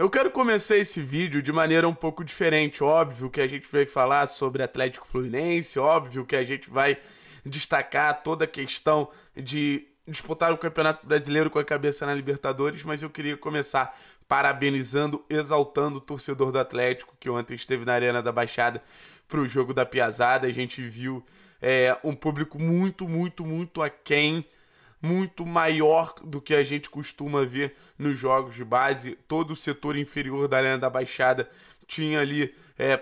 Eu quero começar esse vídeo de maneira um pouco diferente. Óbvio que a gente vai falar sobre Atlético Fluminense, óbvio que a gente vai destacar toda a questão de disputar o Campeonato Brasileiro com a cabeça na Libertadores, mas eu queria começar parabenizando, exaltando o torcedor do Atlético que ontem esteve na Arena da Baixada para o jogo da Piazada. A gente viu é, um público muito, muito, muito aquém muito maior do que a gente costuma ver nos jogos de base. Todo o setor inferior da Arena da Baixada tinha ali é,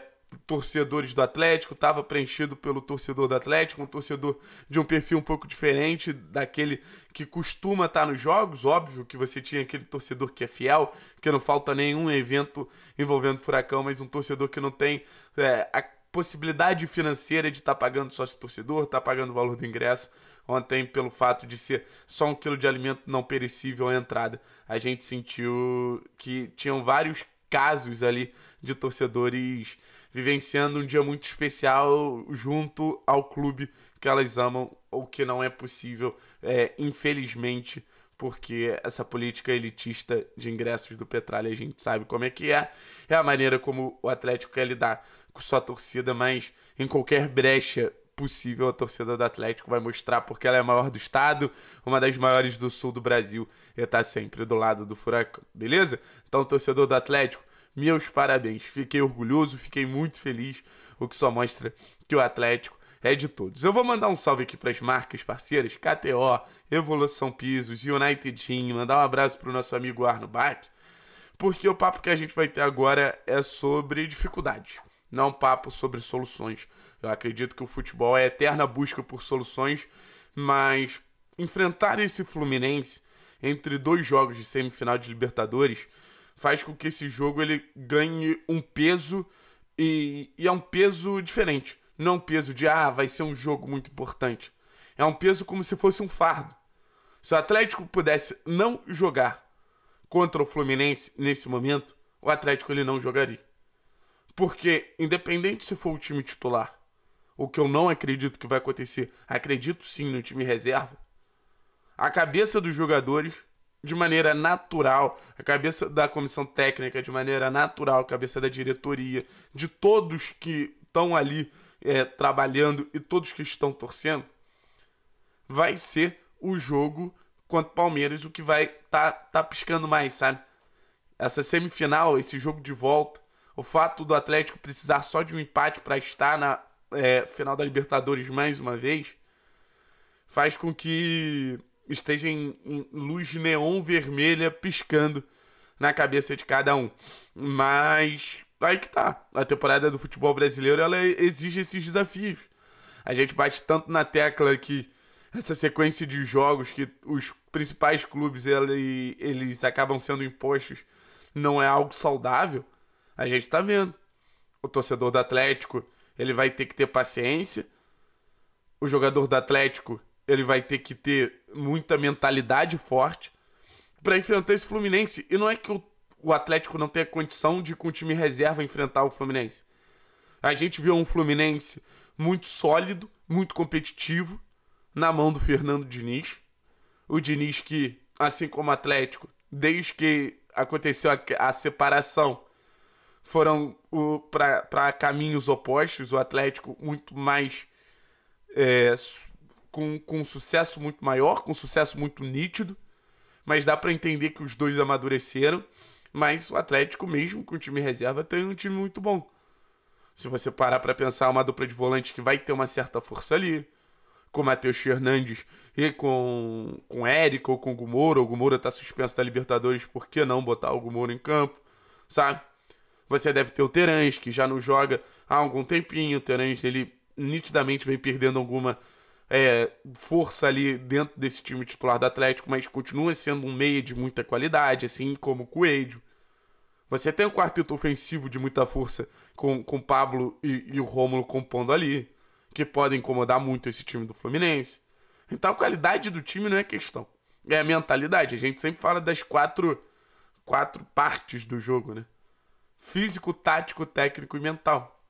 torcedores do Atlético, estava preenchido pelo torcedor do Atlético, um torcedor de um perfil um pouco diferente daquele que costuma estar tá nos jogos. Óbvio que você tinha aquele torcedor que é fiel, que não falta nenhum evento envolvendo Furacão, mas um torcedor que não tem é, a possibilidade financeira de estar tá pagando sócio torcedor, estar tá pagando o valor do ingresso Ontem, pelo fato de ser só um quilo de alimento não perecível à entrada, a gente sentiu que tinham vários casos ali de torcedores vivenciando um dia muito especial junto ao clube que elas amam, ou que não é possível, é, infelizmente, porque essa política elitista de ingressos do Petralha a gente sabe como é que é. É a maneira como o Atlético quer lidar com sua torcida, mas em qualquer brecha possível a torcida do Atlético vai mostrar, porque ela é a maior do estado, uma das maiores do sul do Brasil, e tá sempre do lado do furacão, beleza? Então, torcedor do Atlético, meus parabéns. Fiquei orgulhoso, fiquei muito feliz, o que só mostra que o Atlético é de todos. Eu vou mandar um salve aqui para as marcas parceiras, KTO, Evolução Pisos, United Team, mandar um abraço para o nosso amigo Arno Bach, porque o papo que a gente vai ter agora é sobre dificuldade não é um papo sobre soluções. Eu acredito que o futebol é a eterna busca por soluções, mas enfrentar esse Fluminense entre dois jogos de semifinal de Libertadores faz com que esse jogo ele ganhe um peso e, e é um peso diferente. Não é um peso de ah, vai ser um jogo muito importante. É um peso como se fosse um fardo. Se o Atlético pudesse não jogar contra o Fluminense nesse momento, o Atlético ele não jogaria. Porque, independente se for o time titular, o que eu não acredito que vai acontecer, acredito sim no time reserva, a cabeça dos jogadores, de maneira natural, a cabeça da comissão técnica, de maneira natural, a cabeça da diretoria, de todos que estão ali é, trabalhando e todos que estão torcendo, vai ser o jogo contra o Palmeiras, o que vai tá, tá piscando mais, sabe? Essa semifinal, esse jogo de volta, o fato do Atlético precisar só de um empate para estar na é, final da Libertadores mais uma vez faz com que esteja em, em luz neon vermelha piscando na cabeça de cada um. Mas aí que tá. A temporada do futebol brasileiro ela exige esses desafios. A gente bate tanto na tecla que essa sequência de jogos que os principais clubes ele, eles acabam sendo impostos não é algo saudável. A gente tá vendo. O torcedor do Atlético, ele vai ter que ter paciência. O jogador do Atlético, ele vai ter que ter muita mentalidade forte para enfrentar esse Fluminense. E não é que o, o Atlético não tenha condição de, com o time reserva, enfrentar o Fluminense. A gente viu um Fluminense muito sólido, muito competitivo, na mão do Fernando Diniz. O Diniz que, assim como o Atlético, desde que aconteceu a, a separação foram para caminhos opostos. O Atlético muito mais é, com, com sucesso muito maior, com sucesso muito nítido. Mas dá para entender que os dois amadureceram. Mas o Atlético, mesmo com o time reserva, tem um time muito bom. Se você parar para pensar, uma dupla de volante que vai ter uma certa força ali, com o Matheus Fernandes e com, com Érico ou com o Gumoro. O Gumoro está suspenso da Libertadores, por que não botar o Gumoro em campo, sabe? Você deve ter o Terans, que já não joga há algum tempinho. O Terans, ele nitidamente vem perdendo alguma é, força ali dentro desse time titular do Atlético, mas continua sendo um meia de muita qualidade, assim como o Coelho. Você tem um quarteto ofensivo de muita força com, com Pablo e, e o Rômulo compondo ali, que podem incomodar muito esse time do Fluminense. Então a qualidade do time não é questão. É a mentalidade. A gente sempre fala das quatro, quatro partes do jogo, né? físico, tático, técnico e mental.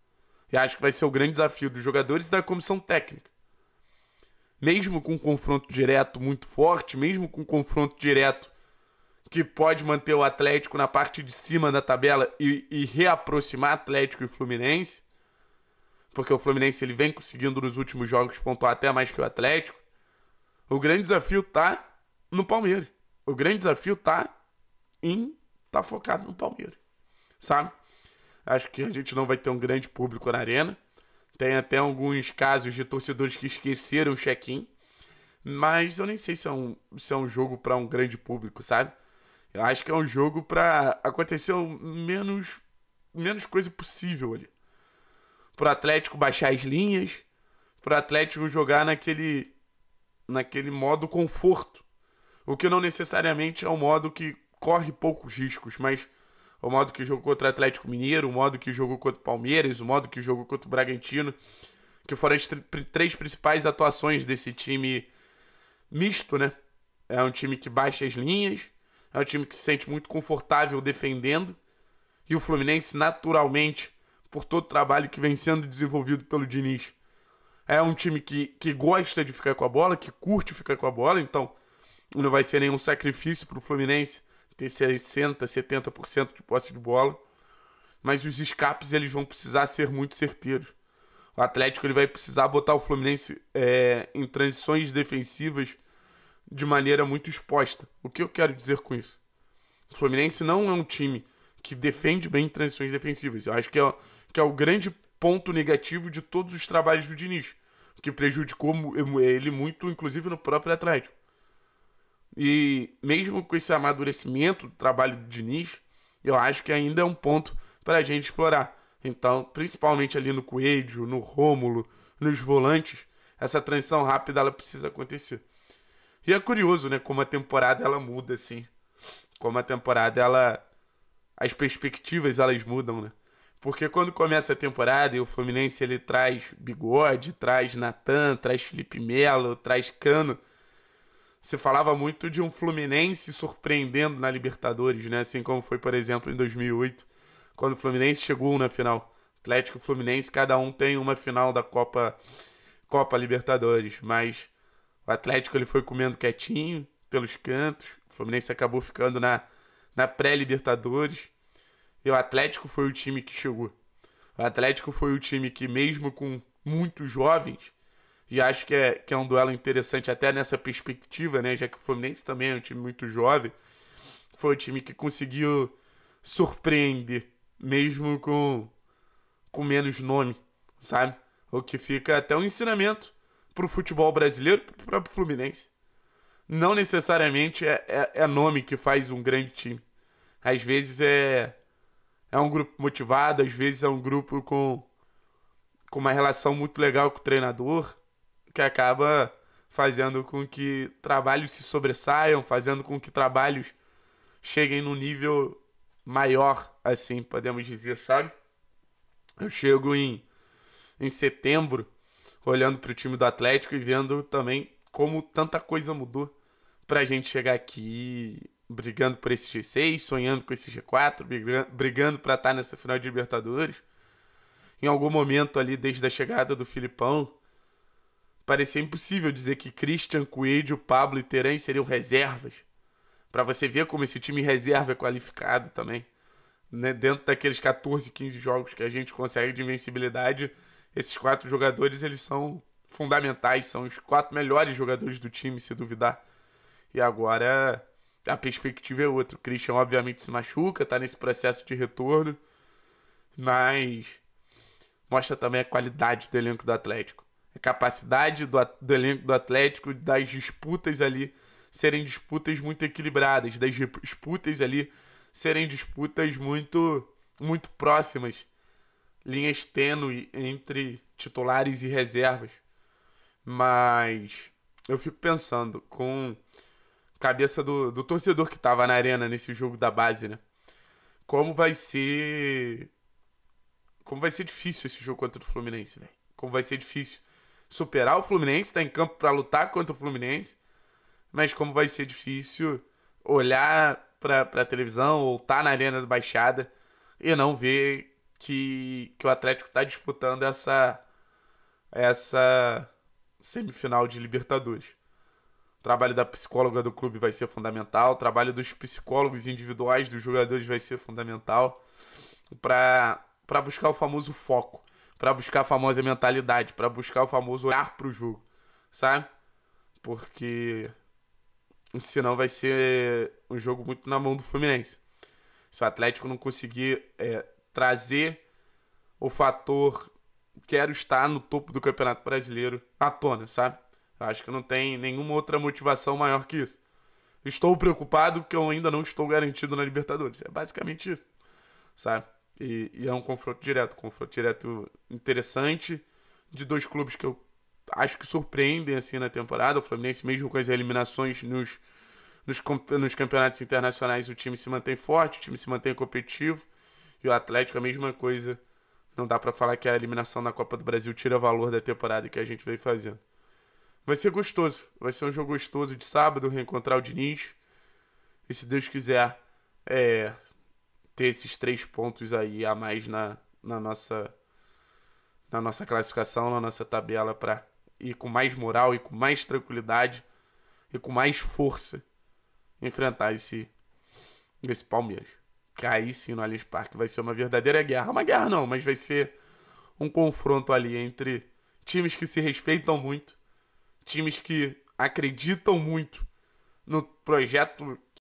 E acho que vai ser o grande desafio dos jogadores e da comissão técnica. Mesmo com um confronto direto muito forte, mesmo com um confronto direto que pode manter o Atlético na parte de cima da tabela e, e reaproximar Atlético e Fluminense, porque o Fluminense ele vem conseguindo nos últimos jogos pontuar até mais que o Atlético. O grande desafio tá no Palmeiras. O grande desafio tá em tá focado no Palmeiras sabe? Acho que a gente não vai ter um grande público na arena. Tem até alguns casos de torcedores que esqueceram o check-in. Mas eu nem sei se é um, se é um jogo para um grande público, sabe? Eu acho que é um jogo para acontecer o menos, menos coisa possível ali. Pro Atlético baixar as linhas, pro Atlético jogar naquele, naquele modo conforto. O que não necessariamente é um modo que corre poucos riscos, mas o modo que jogou contra o Atlético Mineiro, o modo que jogou contra o Palmeiras, o modo que jogou contra o Bragantino, que foram as três principais atuações desse time misto, né? É um time que baixa as linhas, é um time que se sente muito confortável defendendo, e o Fluminense, naturalmente, por todo o trabalho que vem sendo desenvolvido pelo Diniz, é um time que, que gosta de ficar com a bola, que curte ficar com a bola, então não vai ser nenhum sacrifício para o Fluminense ter 60, 70% de posse de bola, mas os escapes eles vão precisar ser muito certeiros. O Atlético ele vai precisar botar o Fluminense é, em transições defensivas de maneira muito exposta. O que eu quero dizer com isso? O Fluminense não é um time que defende bem transições defensivas. Eu acho que é, que é o grande ponto negativo de todos os trabalhos do Diniz, que prejudicou é, ele muito, inclusive no próprio Atlético. E mesmo com esse amadurecimento do trabalho do Diniz, eu acho que ainda é um ponto para a gente explorar. Então, principalmente ali no Coelho, no Rômulo, nos volantes, essa transição rápida ela precisa acontecer. E é curioso, né, como a temporada ela muda assim. Como a temporada ela as perspectivas elas mudam, né? Porque quando começa a temporada e o Fluminense ele traz Bigode, traz Natan, traz Felipe Melo, traz Cano, se falava muito de um Fluminense surpreendendo na Libertadores, né? Assim como foi, por exemplo, em 2008, quando o Fluminense chegou na final. Atlético e Fluminense, cada um tem uma final da Copa Copa Libertadores, mas o Atlético ele foi comendo quietinho pelos cantos, o Fluminense acabou ficando na na pré-Libertadores. E o Atlético foi o time que chegou. O Atlético foi o time que mesmo com muitos jovens, e acho que é, que é um duelo interessante até nessa perspectiva, né? Já que o Fluminense também é um time muito jovem. Foi um time que conseguiu surpreender, mesmo com, com menos nome, sabe? O que fica até um ensinamento para o futebol brasileiro, para o próprio Fluminense. Não necessariamente é, é, é nome que faz um grande time. Às vezes é, é um grupo motivado, às vezes é um grupo com, com uma relação muito legal com o treinador que acaba fazendo com que trabalhos se sobressaiam, fazendo com que trabalhos cheguem num nível maior, assim, podemos dizer, sabe? Eu chego em, em setembro, olhando para o time do Atlético e vendo também como tanta coisa mudou para a gente chegar aqui brigando por esse G6, sonhando com esse G4, brigando para estar tá nessa final de Libertadores. Em algum momento ali, desde a chegada do Filipão, parecia impossível dizer que Christian, Coelho, Pablo e Terãs seriam reservas. Para você ver como esse time reserva é qualificado também. Né? Dentro daqueles 14, 15 jogos que a gente consegue de invencibilidade, esses quatro jogadores eles são fundamentais, são os quatro melhores jogadores do time, se duvidar. E agora a perspectiva é outra. O Christian, obviamente, se machuca, está nesse processo de retorno, mas mostra também a qualidade do elenco do Atlético capacidade do, do elenco do Atlético das disputas ali serem disputas muito equilibradas, das disputas ali serem disputas muito muito próximas, linhas tênue entre titulares e reservas. Mas eu fico pensando com cabeça do, do torcedor que estava na arena nesse jogo da base, né? Como vai ser. Como vai ser difícil esse jogo contra o Fluminense, velho. Como vai ser difícil superar o Fluminense, está em campo para lutar contra o Fluminense. Mas como vai ser difícil olhar para a televisão ou tá na Arena da Baixada e não ver que, que o Atlético está disputando essa, essa semifinal de Libertadores. O trabalho da psicóloga do clube vai ser fundamental, o trabalho dos psicólogos individuais dos jogadores vai ser fundamental para buscar o famoso foco para buscar a famosa mentalidade, para buscar o famoso olhar pro jogo, sabe? Porque senão vai ser um jogo muito na mão do Fluminense. Se o Atlético não conseguir é, trazer o fator quero estar no topo do Campeonato Brasileiro à tona, sabe? Eu acho que não tem nenhuma outra motivação maior que isso. Estou preocupado que eu ainda não estou garantido na Libertadores. É basicamente isso, sabe? E, e, é um confronto direto, um confronto direto interessante de dois clubes que eu acho que surpreendem assim na temporada. O Fluminense, mesmo com as eliminações nos, nos, nos campeonatos internacionais, o time se mantém forte, o time se mantém competitivo. E o Atlético, a mesma coisa. Não dá para falar que a eliminação na Copa do Brasil tira valor da temporada que a gente veio fazendo. Vai ser gostoso. Vai ser um jogo gostoso de sábado, reencontrar o Diniz. E se Deus quiser, é, ter esses três pontos aí a mais na, na nossa na nossa classificação, na nossa tabela para ir com mais moral e com mais tranquilidade e com mais força enfrentar esse esse Palmeiras. Que aí sim no Allianz Parque vai ser uma verdadeira guerra, uma guerra não, mas vai ser um confronto ali entre times que se respeitam muito, times que acreditam muito no projeto